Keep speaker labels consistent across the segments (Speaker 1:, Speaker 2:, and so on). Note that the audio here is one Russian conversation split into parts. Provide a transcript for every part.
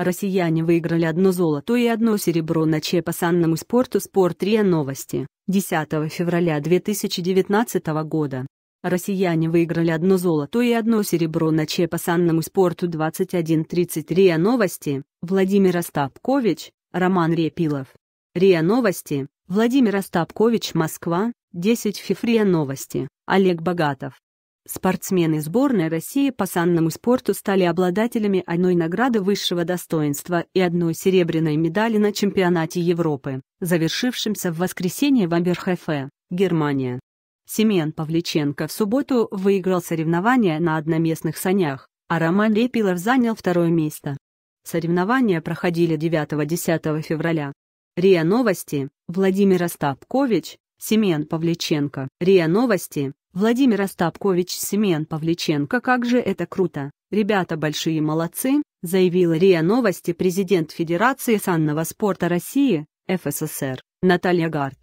Speaker 1: Россияне выиграли одно золото и одно серебро на ЧЕП санному спорту Спорт РИА Новости. 10 февраля 2019 года. Россияне выиграли одно золото и одно серебро на ЧЕП санному спорту 21.30 РИА Новости. Владимир Остапкович, Роман Репилов. РИА Новости. Владимир Остапкович, Москва. 10 февраля Новости. Олег Богатов. Спортсмены сборной России по санному спорту стали обладателями одной награды высшего достоинства и одной серебряной медали на чемпионате Европы, завершившемся в воскресенье в Амберхефе, Германия. Семен Павличенко в субботу выиграл соревнования на одноместных санях, а Роман Лепилов занял второе место. Соревнования проходили 9-10 февраля. РИА Новости, Владимир Остапкович, Семен Павличенко, РИА Новости, Владимир Остапкович Семен Павличенко, как же это круто! Ребята большие молодцы, заявила РИА Новости президент Федерации санного спорта России, ФССР, Наталья Гард.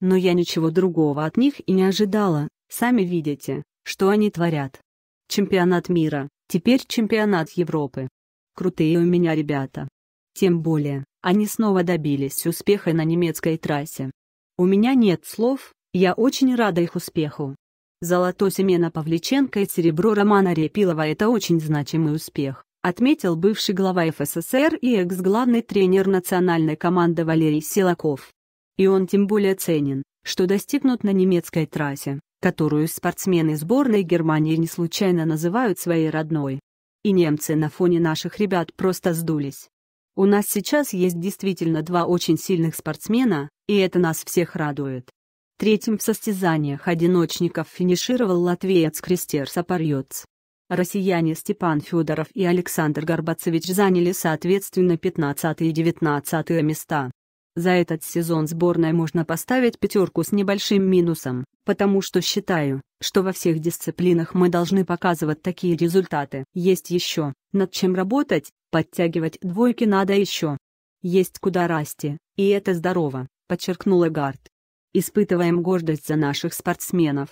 Speaker 1: Но я ничего другого от них и не ожидала, сами видите, что они творят. Чемпионат мира, теперь чемпионат Европы. Крутые у меня ребята. Тем более, они снова добились успеха на немецкой трассе. У меня нет слов, я очень рада их успеху. Золото Семена Павличенко и серебро Романа Репилова – это очень значимый успех, отметил бывший глава ФССР и экс-главный тренер национальной команды Валерий Силаков. И он тем более ценен, что достигнут на немецкой трассе, которую спортсмены сборной Германии не случайно называют своей родной. И немцы на фоне наших ребят просто сдулись. У нас сейчас есть действительно два очень сильных спортсмена, и это нас всех радует. Третьим в состязаниях одиночников финишировал латвиец Кристер Сапарьец. Россияне Степан Федоров и Александр Горбацевич заняли соответственно 15 и 19 места. За этот сезон сборной можно поставить пятерку с небольшим минусом, потому что считаю, что во всех дисциплинах мы должны показывать такие результаты. Есть еще, над чем работать, подтягивать двойки надо еще. Есть куда расти, и это здорово, подчеркнул Эгард испытываем гордость за наших спортсменов.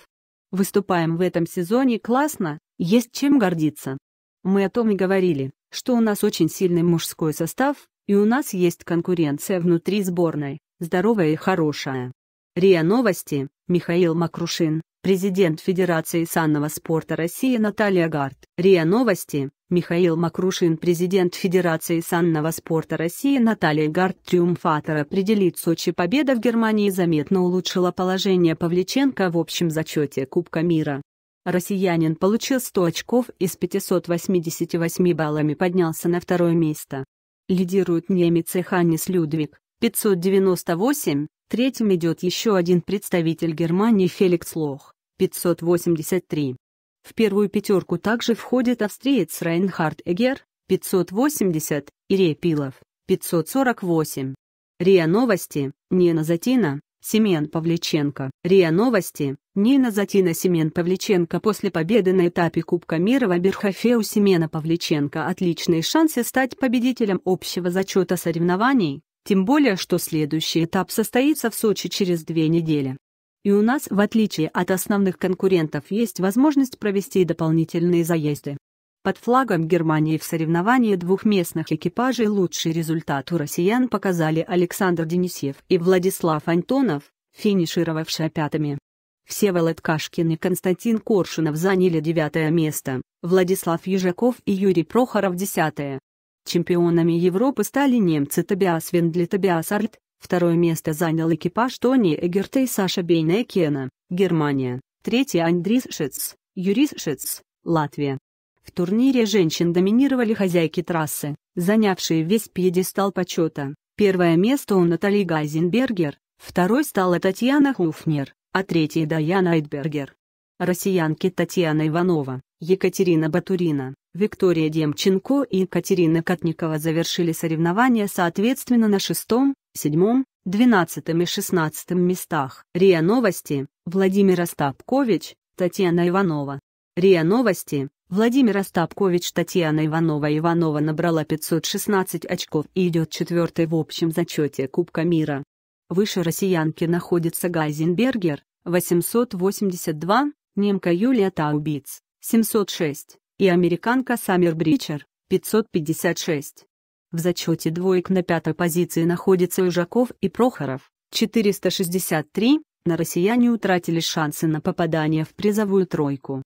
Speaker 1: Выступаем в этом сезоне классно, есть чем гордиться. Мы о том и говорили, что у нас очень сильный мужской состав, и у нас есть конкуренция внутри сборной, здоровая и хорошая. РИА Новости, Михаил Макрушин, Президент Федерации санного спорта России Наталья Гард. РИА Новости. Михаил Макрушин Президент Федерации санного спорта России Наталья Гард Триумфатор определит Сочи победа в Германии заметно улучшила положение Павличенко в общем зачете Кубка мира. Россиянин получил 100 очков и с 588 баллами поднялся на второе место. Лидирует немец Ханнис Людвиг, 598, третьим идет еще один представитель Германии Феликс Лох, 583. В первую пятерку также входит австриец Райнхард Эгер, 580, и Репилов, 548. РИА Новости, Нина Затина, Семен Павличенко. РИА Новости, Нина Затина Семен Павличенко после победы на этапе Кубка мира в Аберхофе у Семена Павличенко отличные шансы стать победителем общего зачета соревнований, тем более что следующий этап состоится в Сочи через две недели и у нас, в отличие от основных конкурентов, есть возможность провести дополнительные заезды. Под флагом Германии в соревновании двух местных экипажей лучший результат у россиян показали Александр Денисев и Владислав Антонов, финишировавшие пятыми. Всеволод Кашкин и Константин Коршунов заняли девятое место, Владислав Южаков и Юрий Прохоров – десятое. Чемпионами Европы стали немцы Тобиас Вендле Тобиас Арт, Второе место занял экипаж Тони Эгерта и Саша Бейнекена, Германия. Третье Андрис Шиц, Юрис Шиц, Латвия. В турнире женщин доминировали хозяйки трассы, занявшие весь пьедестал почета. Первое место у Натали Гайзенбергер, второй стала Татьяна Хуфнер, а третьей Даяна Айтбергер. Россиянки Татьяна Иванова, Екатерина Батурина, Виктория Демченко и Екатерина Котникова завершили соревнования соответственно на шестом, седьмом, двенадцатом и шестнадцатом местах. РИА Новости, Владимир Остапкович, Татьяна Иванова. РИА Новости, Владимир Остапкович Татьяна Иванова-Иванова набрала 516 очков и идет четвертой в общем зачете Кубка мира. Выше россиянки находится Гайзенбергер, 882, немка Юлия Таубиц, 706, и американка Саммер Бричер, 556. В зачете двоек на пятой позиции находятся Ужаков и Прохоров, 463, на россияне утратили шансы на попадание в призовую тройку.